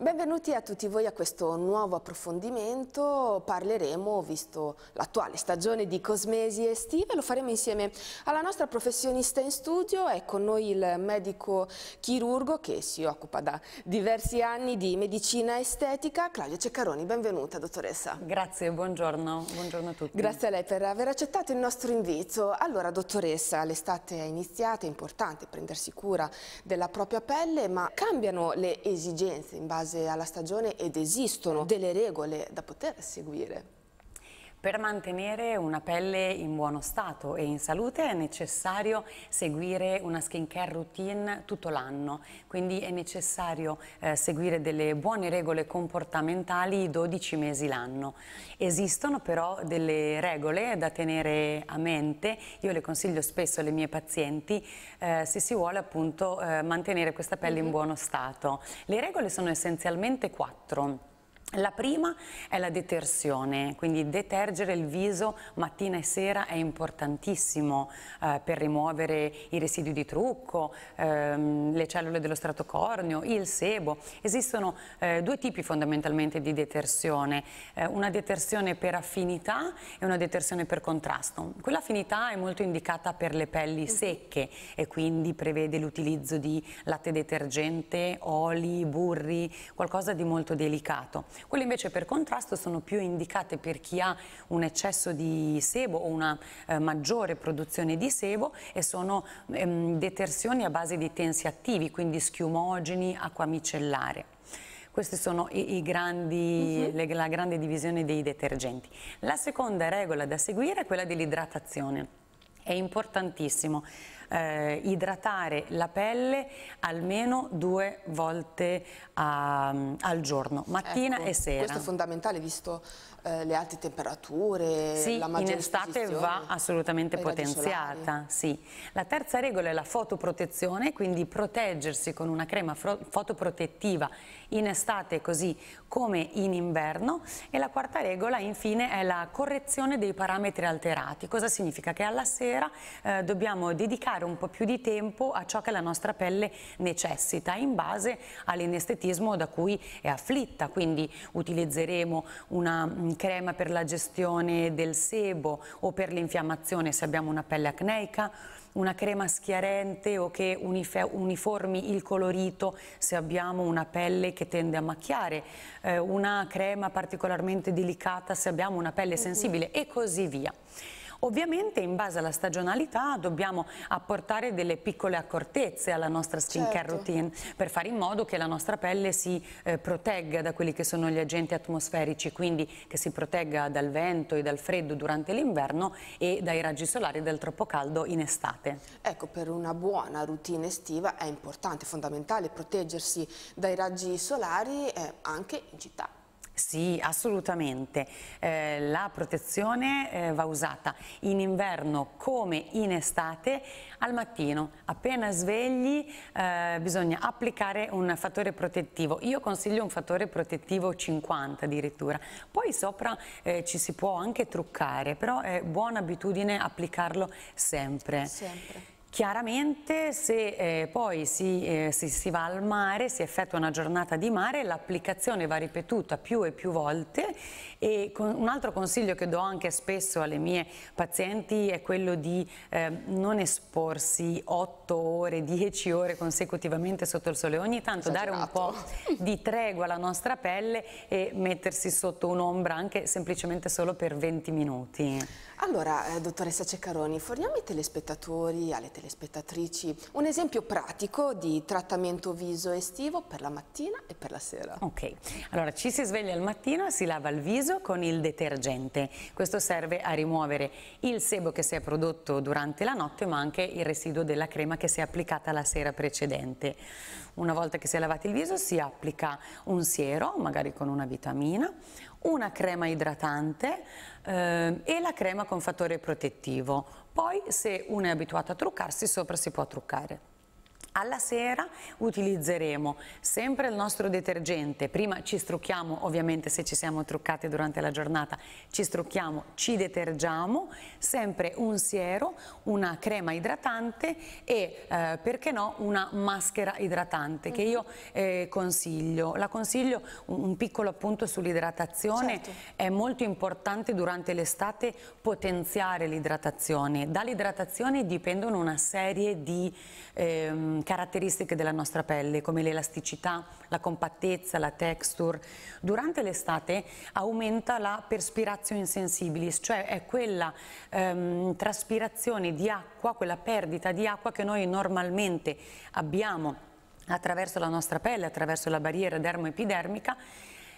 Benvenuti a tutti voi a questo nuovo approfondimento. Parleremo, visto l'attuale stagione di cosmesi estive, lo faremo insieme alla nostra professionista in studio. È con noi il medico chirurgo che si occupa da diversi anni di medicina estetica, Claudia Ceccaroni. Benvenuta, dottoressa. Grazie, buongiorno. buongiorno a tutti. Grazie a lei per aver accettato il nostro invito. Allora, dottoressa, l'estate è iniziata, è importante prendersi cura della propria pelle, ma cambiano le esigenze in base base alla stagione ed esistono delle regole da poter seguire. Per mantenere una pelle in buono stato e in salute è necessario seguire una skincare routine tutto l'anno, quindi è necessario eh, seguire delle buone regole comportamentali 12 mesi l'anno. Esistono però delle regole da tenere a mente, io le consiglio spesso alle mie pazienti, eh, se si vuole appunto eh, mantenere questa pelle in buono stato. Le regole sono essenzialmente quattro. La prima è la detersione, quindi detergere il viso mattina e sera è importantissimo eh, per rimuovere i residui di trucco, ehm, le cellule dello strato corneo, il sebo. Esistono eh, due tipi fondamentalmente di detersione, eh, una detersione per affinità e una detersione per contrasto. Quella affinità è molto indicata per le pelli mhm. secche e quindi prevede l'utilizzo di latte detergente, oli, burri, qualcosa di molto delicato. Quelle invece per contrasto sono più indicate per chi ha un eccesso di sebo o una eh, maggiore produzione di sebo e sono ehm, detersioni a base di tensi attivi, quindi schiumogeni, acqua micellare. Queste sono i, i grandi, uh mhm. -huh. le, la grande divisione dei detergenti. La seconda regola da seguire è quella dell'idratazione. È importantissimo eh, idratare la pelle almeno due volte a, ehm, al giorno, mattina ecco, e sera. Questo è fondamentale visto eh, le alte temperature, sì, la maggiore in estate va assolutamente potenziata. Sì. La terza regola è la fotoprotezione, quindi proteggersi con una crema fotoprotettiva in estate così come in inverno e la quarta regola infine è la correzione dei parametri alterati. Cosa significa? Che alla sera eh, dobbiamo dedicare un po' più di tempo a ciò che la nostra pelle necessita in base all'inestetismo da cui è afflitta, quindi utilizzeremo una crema per la gestione del sebo o per l'infiammazione se abbiamo una pelle acneica, una crema schiarente o che uniformi il colorito se abbiamo una pelle che tende a macchiare, eh, una crema particolarmente delicata se abbiamo una pelle sensibile mm -hmm. e così via. Ovviamente in base alla stagionalità dobbiamo apportare delle piccole accortezze alla nostra skincare certo. routine per fare in modo che la nostra pelle si eh, protegga da quelli che sono gli agenti atmosferici, quindi che si protegga dal vento e dal freddo durante l'inverno e dai raggi solari del troppo caldo in estate. Ecco, per una buona routine estiva è importante, fondamentale proteggersi dai raggi solari eh, anche in città. Sì, assolutamente. Eh, la protezione eh, va usata in inverno come in estate al mattino. Appena svegli eh, bisogna applicare un fattore protettivo. Io consiglio un fattore protettivo 50 addirittura. Poi sopra eh, ci si può anche truccare, però è buona abitudine applicarlo sempre. Sempre. Chiaramente se eh, poi si, eh, si, si, va al mare, si effettua una giornata di mare, l'applicazione va ripetuta più e più volte e con, un altro consiglio che do anche spesso alle mie pazienti è quello di eh, non esporsi 8 ore, 10 ore consecutivamente sotto il sole, ogni tanto Esagerato. dare un po' di tregua alla nostra pelle e mettersi sotto un'ombra anche semplicemente solo per 20 minuti. Allora, eh, dottoressa Ceccaroni, forniamo ai telespettatori, alle telespettatrici, un esempio pratico di trattamento viso estivo per la mattina e per la sera. Ok, allora ci si sveglia al mattino, e si lava il viso con il detergente. Questo serve a rimuovere il sebo che si è prodotto durante la notte, ma anche il residuo della crema che si è applicata la sera precedente. Una volta che si è lavato il viso si applica un siero, magari con una vitamina, una crema idratante eh, e la crema con fattore protettivo. Poi se uno è abituato a truccarsi sopra si può truccare. Alla sera utilizzeremo sempre il nostro detergente, prima ci strucchiamo ovviamente se ci siamo truccate durante la giornata, ci strucchiamo, ci detergiamo, sempre un siero, una crema idratante e eh, perché no una maschera idratante che mhm. io eh, consiglio. La consiglio un, piccolo appunto sull'idratazione, certo. è molto importante durante l'estate potenziare l'idratazione, dall'idratazione dipendono una serie di... Ehm, caratteristiche della nostra pelle come l'elasticità, la compattezza, la texture. Durante l'estate aumenta la perspirazione sensibilis, cioè è quella ehm, traspirazione di acqua, quella perdita di acqua che noi normalmente abbiamo attraverso la nostra pelle, attraverso la barriera dermoepidermica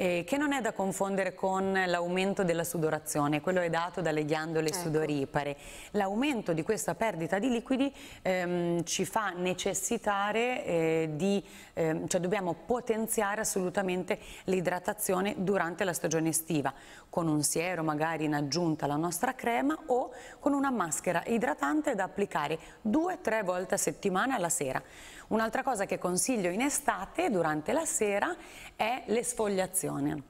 eh, che non è da confondere con l'aumento della sudorazione, quello è dato dalle ghiandole ecco. sudoripare. L'aumento di questa perdita di liquidi ehm, ci fa necessitare eh, di, ehm, cioè dobbiamo potenziare assolutamente l'idratazione durante la stagione estiva, con un siero magari in aggiunta alla nostra crema o con una maschera idratante da applicare 2 tre volte a settimana alla sera. Un'altra cosa che consiglio in estate, durante la sera, è l'esfogliazione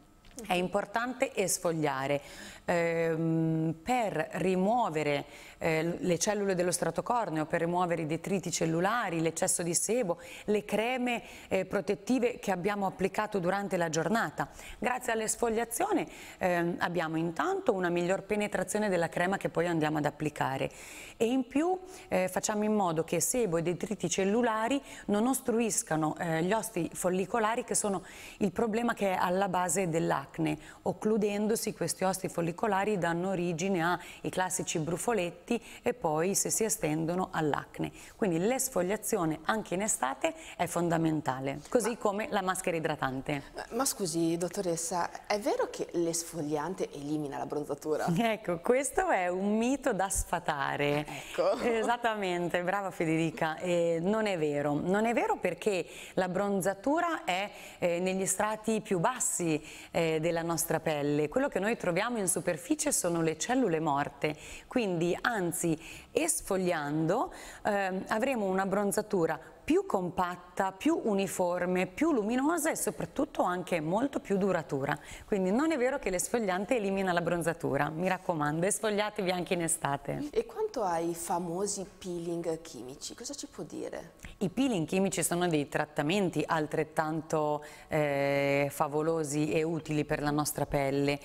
è importante esfogliare ehm, per rimuovere eh, le cellule dello strato corneo, per rimuovere i detriti cellulari, l'eccesso di sebo, le creme eh, protettive che abbiamo applicato durante la giornata. Grazie all'esfogliazione ehm, abbiamo intanto una miglior penetrazione della crema che poi andiamo ad applicare e in più eh, facciamo in modo che sebo e detriti cellulari non ostruiscano eh, gli osti follicolari che sono il problema che è alla base dell'acqua l'acne. Occludendosi questi osti follicolari danno origine ai classici brufoletti e poi se si estendono all'acne. Quindi l'esfoliazione anche in estate è fondamentale, così ma, come la maschera idratante. Ma, ma scusi dottoressa, è vero che l'esfoliante elimina la bronzatura? Ecco, questo è un mito da sfatare. Ecco. Esattamente, brava Federica. Eh, non è vero, non è vero perché la bronzatura è eh, negli strati più bassi eh, della nostra pelle. Quello che noi troviamo in superficie sono le cellule morte, quindi anzi esfogliando eh, avremo una bronzatura più compatta, più uniforme, più luminosa e soprattutto anche molto più duratura. Quindi non è vero che l'esfogliante elimina la bronzatura, mi raccomando, esfogliatevi anche in estate. E quanto ai famosi peeling chimici, cosa ci può dire? I peeling chimici sono dei trattamenti altrettanto eh, favolosi e utili per la nostra pelle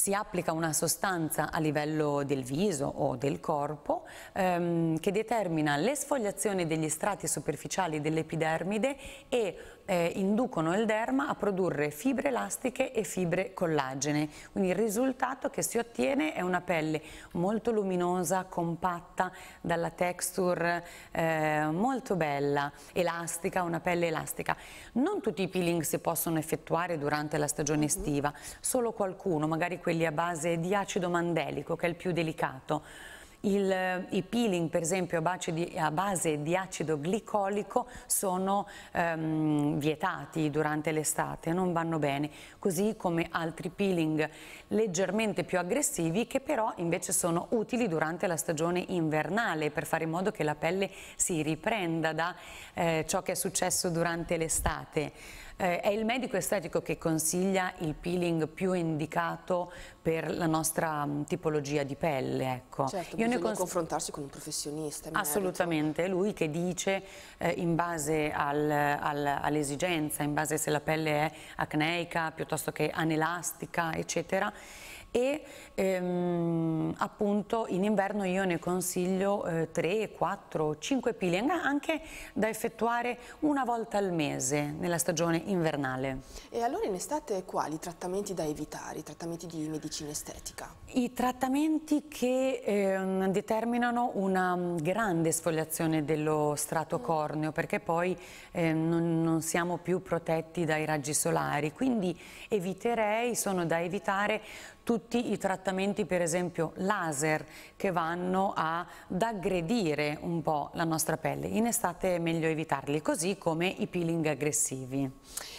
si applica una sostanza a livello del viso o del corpo ehm, che determina l'esfogliazione degli strati superficiali dell'epidermide e eh, inducono il derma a produrre fibre elastiche e fibre collagene. Quindi il risultato che si ottiene è una pelle molto luminosa, compatta, dalla texture eh, molto bella, elastica, una pelle elastica. Non tutti i peeling si possono effettuare durante la stagione mhm. estiva, solo qualcuno, magari quelli a base di acido mandelico che è il più delicato il, eh, I peeling per esempio a, di, a base di, acido glicolico sono ehm, vietati durante l'estate, non vanno bene, così come altri peeling leggermente più aggressivi che però invece sono utili durante la stagione invernale per fare in modo che la pelle si riprenda da eh, ciò che è successo durante l'estate. Eh, è il medico estetico che consiglia il peeling più indicato per la nostra mm, tipologia di pelle. Ecco. Certo, Io bisogna ne confrontarsi con un professionista. Assolutamente, è lui che dice eh, in base al, al, all'esigenza, in base se la pelle è acneica piuttosto che anelastica, eccetera, e ehm, appunto in inverno io ne consiglio eh, 3, 4, 5 peeling anche da effettuare una volta al mese nella stagione invernale. E allora in estate quali trattamenti da evitare, i trattamenti di medicina estetica? I trattamenti che eh, determinano una mm, grande sfogliazione dello strato mm. corneo perché poi eh, non, non, siamo più protetti dai raggi solari, quindi eviterei, sono da evitare tutti i trattamenti per esempio laser che vanno ad aggredire un po' la nostra pelle, in estate è meglio evitarli, così come i peeling aggressivi.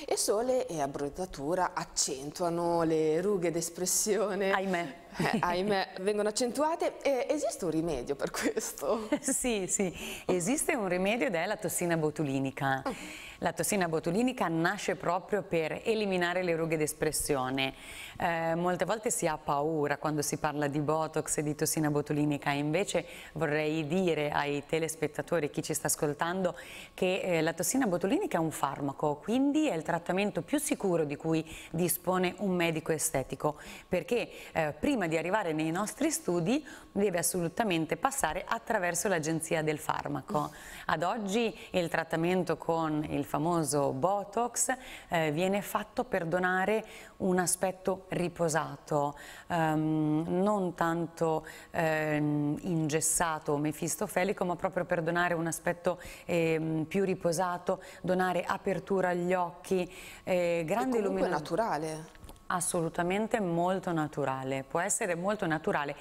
E sole e abbronzatura accentuano le rughe d'espressione. Ahimè eh, ahimè, vengono accentuate. Eh, esiste un rimedio per questo? sì, sì, esiste un rimedio ed è la tossina botulinica. Oh. La tossina botulinica nasce proprio per eliminare le rughe d'espressione. Eh, molte volte si ha paura quando si parla di Botox e di tossina botulinica, invece vorrei dire ai telespettatori, chi ci sta ascoltando, che eh, la tossina botulinica è un farmaco, quindi è il trattamento più sicuro di cui dispone un medico estetico, perché eh, prima di arrivare nei nostri studi deve assolutamente passare attraverso l'agenzia del farmaco. Ad oggi il trattamento con il famoso Botox eh, viene fatto per donare un aspetto riposato, ehm, non tanto ehm, ingessato o mefistofelico, ma proprio per donare un aspetto ehm, più riposato, donare apertura agli occhi, eh, grande luminosità. Comunque naturale. Assolutamente molto naturale, può essere molto naturale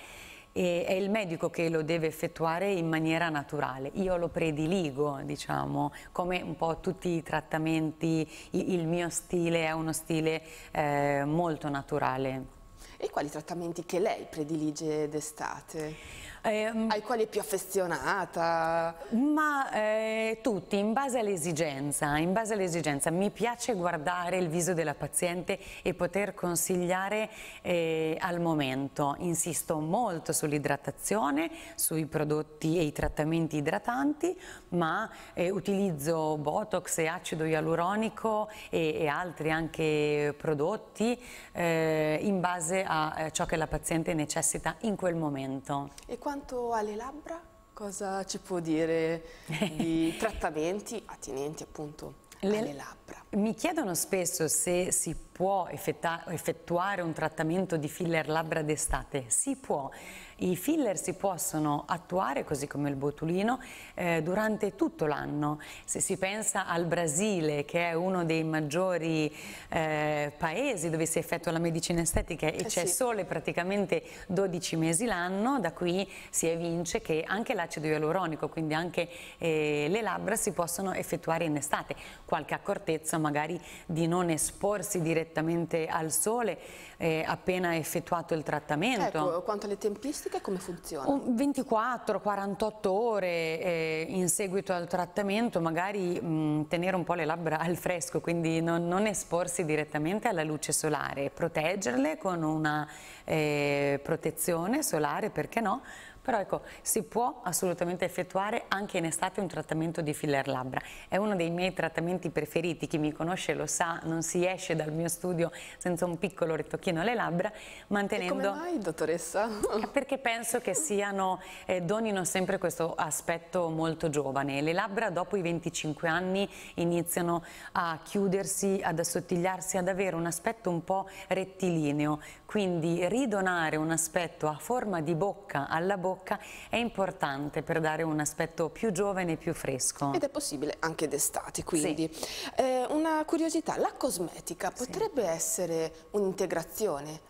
e è il medico che lo deve effettuare in maniera naturale. Io lo prediligo, diciamo, come un po' tutti i trattamenti, il mio stile è uno stile eh, molto naturale. E quali trattamenti che lei predilige d'estate? Eh, Ai quali è più affezionata? Ma eh, tutti, in base all'esigenza, in base all'esigenza. Mi piace guardare il viso della paziente e poter consigliare eh, al momento. Insisto molto sull'idratazione, sui prodotti e i trattamenti idratanti, ma eh, utilizzo Botox e acido ialuronico e, e altri anche prodotti eh, in base a ciò che la paziente necessita in quel momento. E quanto alle labbra, cosa ci può dire di trattamenti attinenti appunto le, alle labbra? Mi chiedono spesso se si può effettuare un trattamento di filler labbra d'estate. Si può. I filler si possono attuare, così come il botulino, eh, durante tutto l'anno. Se si pensa al Brasile, che è uno dei maggiori eh, paesi dove si effettua la medicina estetica e eh c'è sì. sole praticamente 12 mesi l'anno, da qui si evince che anche l'acido ialuronico, quindi anche eh, le labbra, si possono effettuare in estate. Qualche accortezza magari di non esporsi direttamente al sole eh, appena effettuato il trattamento. Ecco, quanto alle tempistiche? antibiotica come funziona? 24-48 ore eh, in seguito al trattamento, magari mh, tenere un po' le labbra al fresco, quindi non, non esporsi direttamente alla luce solare, proteggerle con una eh, protezione solare, perché no? Però ecco, si può assolutamente effettuare anche in estate un trattamento di filler labbra. È uno dei miei trattamenti preferiti, chi mi conosce lo sa, non si esce dal mio studio senza un piccolo ritocchino alle labbra, mantenendo... E come mai, dottoressa? Eh, perché penso che siano, eh, donino sempre questo aspetto molto giovane. Le labbra dopo i 25 anni iniziano a chiudersi, ad assottigliarsi, ad avere un aspetto un po' rettilineo. Quindi ridonare un aspetto a forma di bocca alla bocca bocca è importante per dare un aspetto più giovane e più fresco. Ed è possibile anche d'estate, quindi. Sì. Eh, una curiosità, la cosmetica potrebbe sì. essere un'integrazione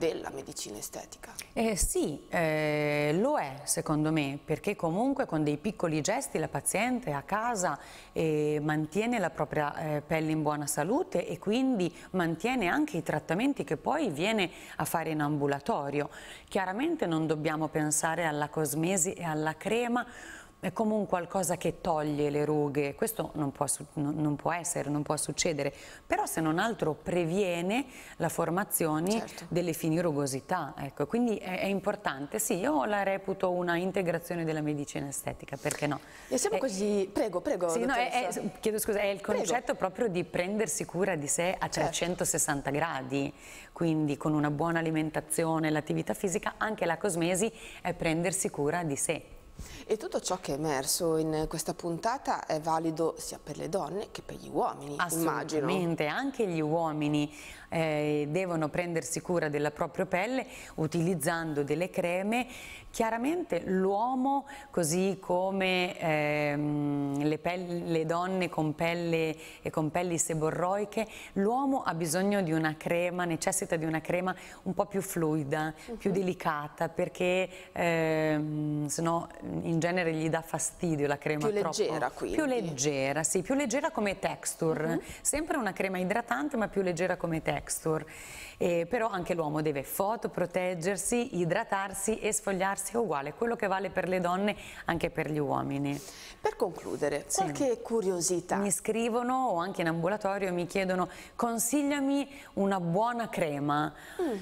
della medicina estetica? Eh, sì, eh, lo è secondo me, perché comunque con dei piccoli gesti la paziente a casa mantiene la propria eh, pelle in buona salute e quindi mantiene anche i trattamenti che poi viene a fare in ambulatorio. Chiaramente non dobbiamo pensare pensare alla cosmesi e alla crema è come un qualcosa che toglie le rughe, questo non può, non può, essere, non può succedere, però se non altro previene la formazione certo. delle fini rugosità, ecco. quindi è, è, importante, sì, io la reputo una integrazione della medicina estetica, perché no? E siamo è, eh, così, prego, prego. Sì, no, è, chiedo scusa, è il concetto prego. proprio di prendersi cura di sé a 360 certo. gradi, quindi con una buona alimentazione, l'attività fisica, anche la cosmesi è prendersi cura di sé. E tutto ciò che è emerso in questa puntata è valido sia per le donne che per gli uomini, Assolutamente, immagino. anche gli uomini eh, devono prendersi cura della propria pelle utilizzando delle creme Chiaramente l'uomo, così come ehm, le, pelli, le, donne con pelle e con pelli seborroiche, l'uomo ha bisogno di una crema, necessita di una crema un po' più fluida, uh -huh. più delicata, perché ehm, sennò in genere gli dà fastidio la crema più troppo. Leggera, quindi. Più leggera, sì, più leggera come texture, uh -huh. sempre una crema idratante ma più leggera come texture eh, però anche l'uomo deve fotoproteggersi, idratarsi e sfogliarsi uguale, quello che vale per le donne anche per gli uomini. Per concludere, sì. qualche curiosità? Mi scrivono o anche in ambulatorio mi chiedono consigliami una buona crema. Mm.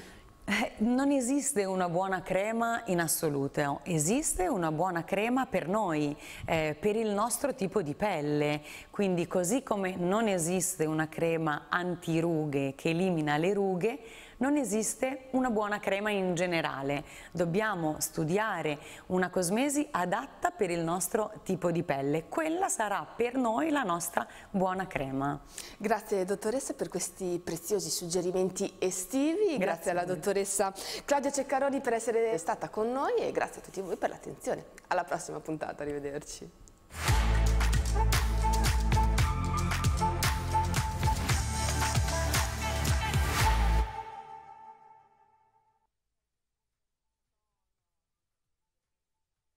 Eh, non esiste una buona crema in assoluto, esiste una buona crema per noi, eh, per il nostro tipo di pelle, quindi così come non esiste una crema anti-rughe che elimina le rughe, non esiste una buona crema in generale, dobbiamo studiare una cosmesi adatta per il nostro tipo di pelle, quella sarà per noi la nostra buona crema. Grazie dottoressa per questi preziosi suggerimenti estivi, grazie, grazie alla dottoressa Claudia Ceccaroni per essere stata con noi e grazie a tutti voi per l'attenzione. Alla prossima puntata, arrivederci.